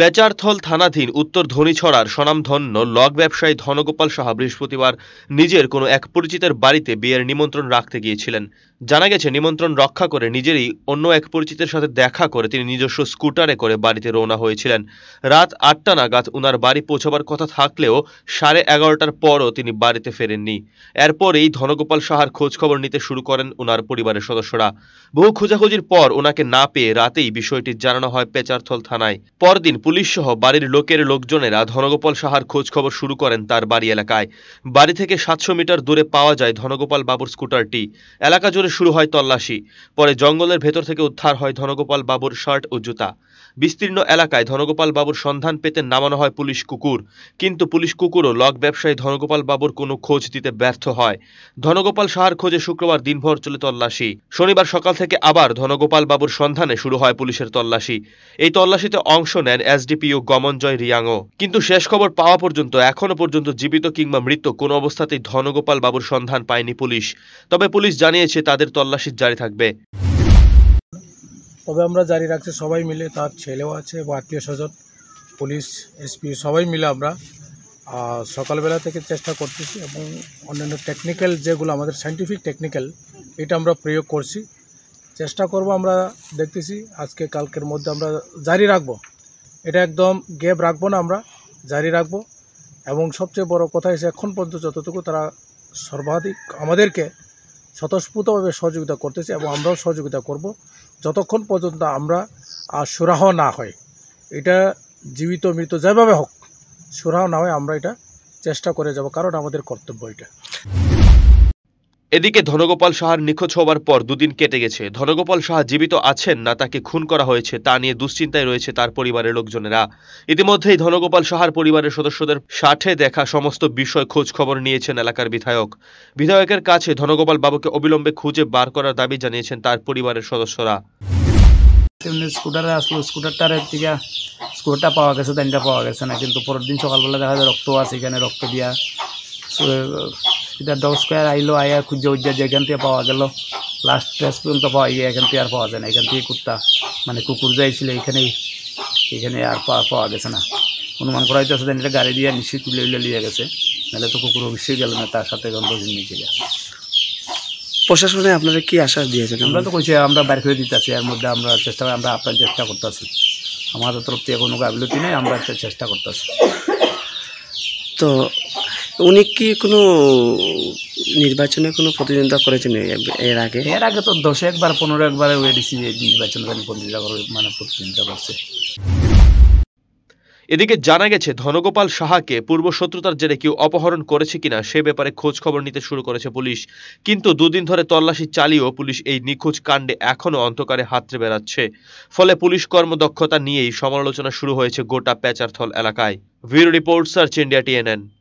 পেচারথল থানাধীন উত্তর ধনীছড়ার স্বনামধন্য লগ ব্যবসায়ী ধনগোপাল সাহা বৃহস্পতিবার নিজের কোনো এক পরিচিতের বাড়িতে বিয়ের নিমন্ত্রণ রাখতে গিয়েছিলেন জানা গেছে নিমন্ত্রণ রক্ষা করে নিজেরই অন্য এক পরিচিতের সাথে দেখা করে তিনি নিজস্ব স্কুটারে করে বাড়িতে রওনা হয়েছিলেন রাত আটটা নাগাদ উনার বাড়ি পৌঁছবার কথা থাকলেও সাড়ে এগারোটার পরও তিনি বাড়িতে ফেরেননি এরপরেই ধনগোপাল সাহার খোঁজখবর নিতে শুরু করেন উনার পরিবারের সদস্যরা বহু খোঁজাখুঁজির পর ওনাকে না পেয়ে রাতেই বিষয়টি জানানো হয় পেচারথল থানায় পরদিন পুলিশ সহ বাড়ির লোকের লোকজনেরা ধনগোপাল সাহার খোঁজখবর শুরু করেন তার বাড়ি এলাকায় বাড়ি থেকে সাতশো মিটার দূরে পাওয়া যায় ধনগোপাল বাবুর স্কুটারটি এলাকা জুড়ে শুরু হয় তল্লাশি পরে জঙ্গলের ভেতর থেকে উদ্ধার হয় ধনগোপাল বাবুর শার্ট ও জুতা বিস্তীর্ণ এলাকায় ধনগোপাল বাবুর সন্ধান পেতে নামানো হয় পুলিশ কুকুর কিন্তু পুলিশ কুকুরও লক ব্যবসায়ী ধনগোপাল বাবুর কোনো খোঁজ দিতে ব্যর্থ হয় ধনগোপাল সাহার খোঁজে শুক্রবার দিনভর চলে তল্লাশি শনিবার সকাল থেকে আবার ধনগোপাল বাবুর সন্ধানে শুরু হয় পুলিশের তল্লাশি এই তল্লাশিতে অংশ নেন এসডিপিও গমনজয় রিয়াংও কিন্তু শেষ খবর পাওয়া পর্যন্ত এখনও পর্যন্ত জীবিত কিংবা মৃত কোনো অবস্থাতেই ধনগোপাল বাবুর সন্ধান পায়নি পুলিশ তবে পুলিশ জানিয়েছে তাদের তল্লাশি জারি থাকবে তবে আমরা জারি রাখছি সবাই মিলে তার ছেলেও আছে বা আত্মীয় স্বজন পুলিশ এসপি সবাই মিলে আমরা সকালবেলা থেকে চেষ্টা করতেছি এবং অন্যান্য টেকনিক্যাল যেগুলো আমাদের সাইন্টিফিক টেকনিক্যাল এটা আমরা প্রয়োগ করছি চেষ্টা করব আমরা দেখতেছি আজকে কালকের মধ্যে আমরা জারি রাখবো এটা একদম গ্যাপ রাখবো না আমরা জারি রাখবো এবং সবচেয়ে বড় কথা হচ্ছে এখন পর্যন্ত যতটুকু তারা সর্বাধিক আমাদেরকে স্বতঃস্ফূর্তভাবে সহযোগিতা করতেছে এবং আমরাও সহযোগিতা করব যতক্ষণ পর্যন্ত আমরা আর সুরাহ না হয় এটা জীবিত মৃত যেভাবে হোক সুরাহ না হয় আমরা এটা চেষ্টা করে যাব কারণ আমাদের কর্তব্য এটা এদিকে ধনগোপাল সাহার নিখোঁজ হওয়ার পর দুদিন কেটে গেছে ধনগোপাল সাহা জীবিত আছেন না তাকে খুন করা হয়েছে তা নিয়ে দুশ্চিন্তায় রয়েছে তার পরিবারের লোকজনেরা ইতিমধ্যেই ধনগোপাল সাহার পরিবারের সদস্যদের সাথে দেখা সমস্ত বিষয় খোঁজ খবর নিয়েছেন এলাকার বিধায়ক বিধায়কের কাছে ধনগোপাল বাবুকে অবিলম্বে খুঁজে বার করার দাবি জানিয়েছেন তার পরিবারের সদস্যরা স্কুটারে আসলো স্কুটারটার দিকে স্কুটারটা পাওয়া গেছে তাইনটা পাওয়া গেছে না কিন্তু পরের দিন সকালবেলা দেখা যায় রক্ত আছে এখানে রক্ত দিয়া এটা ডব স্কোয়ার আইলো আয়া খুঁজে উজ্জা এখান থেকে পাওয়া গেল লাস্ট ট্রেস পর্যন্ত পাওয়া গিয়ে এখান থেকে আর পাওয়া যায় না এখান থেকে কুর্তা মানে কুকুর যাইছিল এখানেই এখানে আর পাওয়া গেছে না অনুমান করা সেদিন এটা গাড়ি দিয়ে নিশ্চয়ই তুলে উলে নিয়ে গেছে নাহলে তো কুকুর অবশ্যই গেল না তার সাথে গন্ধ নিচে গেছে প্রশাসনে আপনারা কি আশ্বাস দিয়েছেন আমরা তো কইছি আমরা বাইর করে দিতেছি এর মধ্যে আমরা চেষ্টা আমরা আপনার চেষ্টা করতেছি আমাদের তরফ থেকে কোনো গাফিলতি নেই আমরা চেষ্টা করতেছি তো উনি কি কোনো নির্বাচনে কোনো প্রতিদ্বন্দ্বিতা করেছেন এর আগে এর আগে তো দশে একবার পনেরো একবার ওয়েডিসি নির্বাচনে করে মানে প্রতিদ্বন্দ্বিতা করছে এদিকে জানা গেছে ধনগোপাল সাহাকে পূর্ব শত্রুতার জেরে কেউ অপহরণ করেছে কিনা সে ব্যাপারে খোঁজ খবর নিতে শুরু করেছে পুলিশ কিন্তু দুদিন ধরে তল্লাশি চালিয়েও পুলিশ এই নিখোঁজ কাণ্ডে এখনও অন্ধকারে হাতড়ে বেড়াচ্ছে ফলে পুলিশ কর্মদক্ষতা নিয়েই সমালোচনা শুরু হয়েছে গোটা প্যাচারথল এলাকায় bureau report search India TNN